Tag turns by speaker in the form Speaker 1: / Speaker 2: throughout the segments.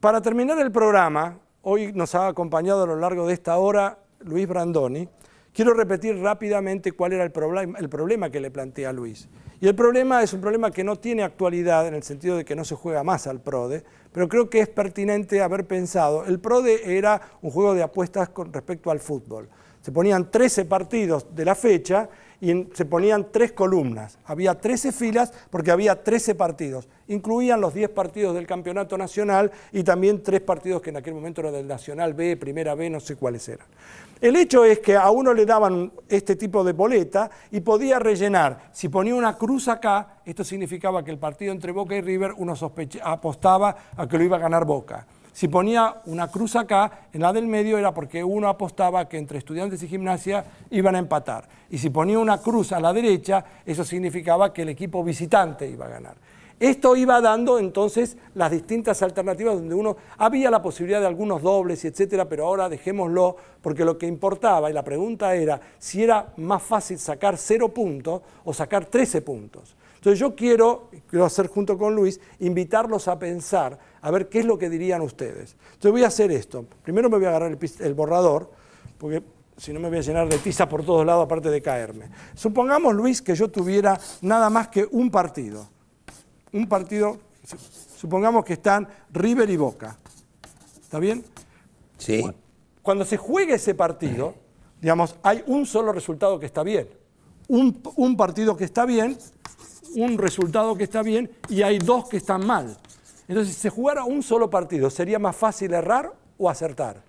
Speaker 1: Para terminar el programa, hoy nos ha acompañado a lo largo de esta hora Luis Brandoni. Quiero repetir rápidamente cuál era el, problema que le plantea Luis. Y el problema es un problema que no tiene actualidad en el sentido de que no se juega más al PRODE, pero creo que es pertinente haber pensado. El PRODE era un juego de apuestas con respecto al fútbol. Se ponían 13 partidos de la fecha y se ponían tres columnas. Había 13 filas porque había 13 partidos. Incluían los 10 partidos del campeonato nacional y también tres partidos que en aquel momento eran del Nacional B, Primera B, no sé cuáles eran. El hecho es que a uno le daban este tipo de boleta y podía rellenar. Si ponía una cruz acá, esto significaba que el partido entre Boca y River uno apostaba a que lo iba a ganar Boca. Si ponía una cruz acá, en la del medio era porque uno apostaba que entre estudiantes y gimnasia iban a empatar. Y si ponía una cruz a la derecha, eso significaba que el equipo visitante iba a ganar. Esto iba dando entonces las distintas alternativas donde uno había la posibilidad de algunos dobles, y etcétera, pero ahora dejémoslo porque lo que importaba y la pregunta era si era más fácil sacar cero puntos o sacar 13 puntos. Entonces yo quiero, quiero hacer junto con Luis, invitarlos a pensar, a ver qué es lo que dirían ustedes. Entonces voy a hacer esto. Primero me voy a agarrar el, el borrador, porque si no me voy a llenar de tiza por todos lados, aparte de caerme. Supongamos, Luis, que yo tuviera nada más que un partido un partido, supongamos que están River y Boca. ¿Está bien? Sí. Cuando se juegue ese partido, digamos, hay un solo resultado que está bien. Un, partido que está bien, un resultado que está bien y hay dos que están mal. Entonces, si se jugara un solo partido, ¿sería más fácil errar o acertar?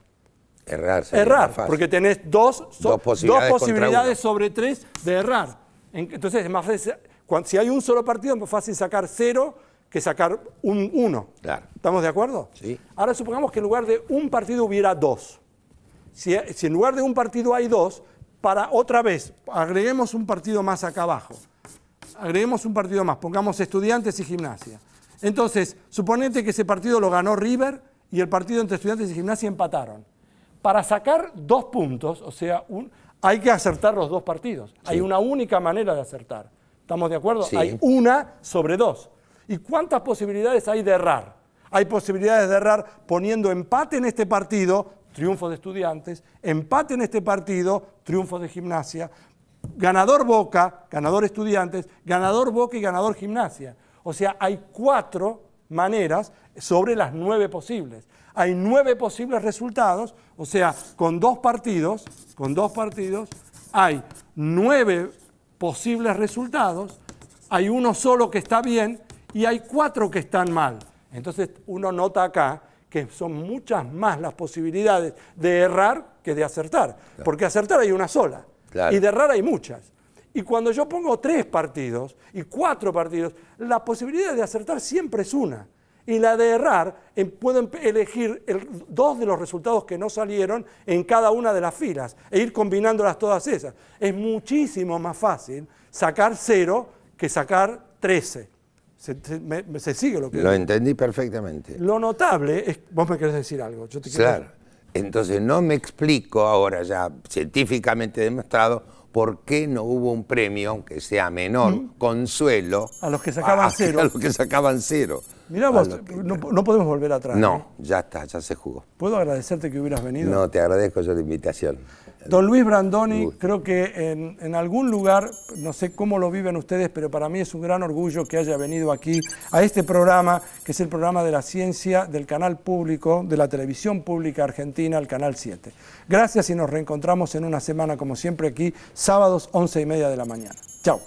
Speaker 1: Errar. Errar, porque tenés dos, dos posibilidades, dos posibilidades sobre tres de errar. Entonces es más fácil si hay un solo partido, es más fácil sacar cero que sacar un uno. ¿Estamos de acuerdo? Sí. Ahora supongamos que en lugar de un partido hubiera dos. Si, en lugar de un partido hay dos, para otra vez, agreguemos un partido más acá abajo. Agreguemos un partido más, pongamos estudiantes y gimnasia. Entonces, suponete que ese partido lo ganó River y el partido entre estudiantes y gimnasia empataron. Para sacar dos puntos, o sea, un, hay que acertar los dos partidos. Hay una única manera de acertar ¿Estamos de acuerdo? Hay una sobre dos. ¿Y cuántas posibilidades hay de errar? Hay posibilidades de errar poniendo empate en este partido, triunfo de estudiantes, empate en este partido, triunfo de gimnasia, ganador Boca, ganador estudiantes, ganador Boca y ganador gimnasia. O sea, hay cuatro maneras sobre las nueve posibles. Hay nueve posibles resultados, o sea, con dos partidos, con dos partidos, hay nueve posibles resultados, hay uno solo que está bien y hay cuatro que están mal. Entonces uno nota acá que son muchas más las posibilidades de errar que de acertar, porque acertar hay una sola y de errar hay muchas. Y cuando yo pongo tres partidos y cuatro partidos, la posibilidad de acertar siempre es una. Y la de errar, pueden elegir dos de los resultados que no salieron en cada una de las filas e ir combinándolas todas esas. Es muchísimo más fácil sacar cero que sacar trece. Se, sigue lo que... Lo entendí perfectamente. Lo notable es... Vos me querés decir algo. Yo te claro. Entonces no me explico ahora ya científicamente demostrado por qué no hubo un premio, aunque sea menor, consuelo. A los que sacaban cero. A los que sacaban cero. Mirá vos, no, podemos volver atrás. No, ¿eh? ya está, ya se jugó. ¿Puedo agradecerte que hubieras venido? No, te agradezco yo la invitación. Don Luis Brandoni, creo que en, en, algún lugar, no sé cómo lo viven ustedes, pero para mí es un gran orgullo que haya venido aquí a este programa, que es el programa de la ciencia del canal público, de la televisión pública argentina, el Canal 7. Gracias y nos reencontramos en una semana, como siempre, aquí, sábados, 11 y media de la mañana. Chao.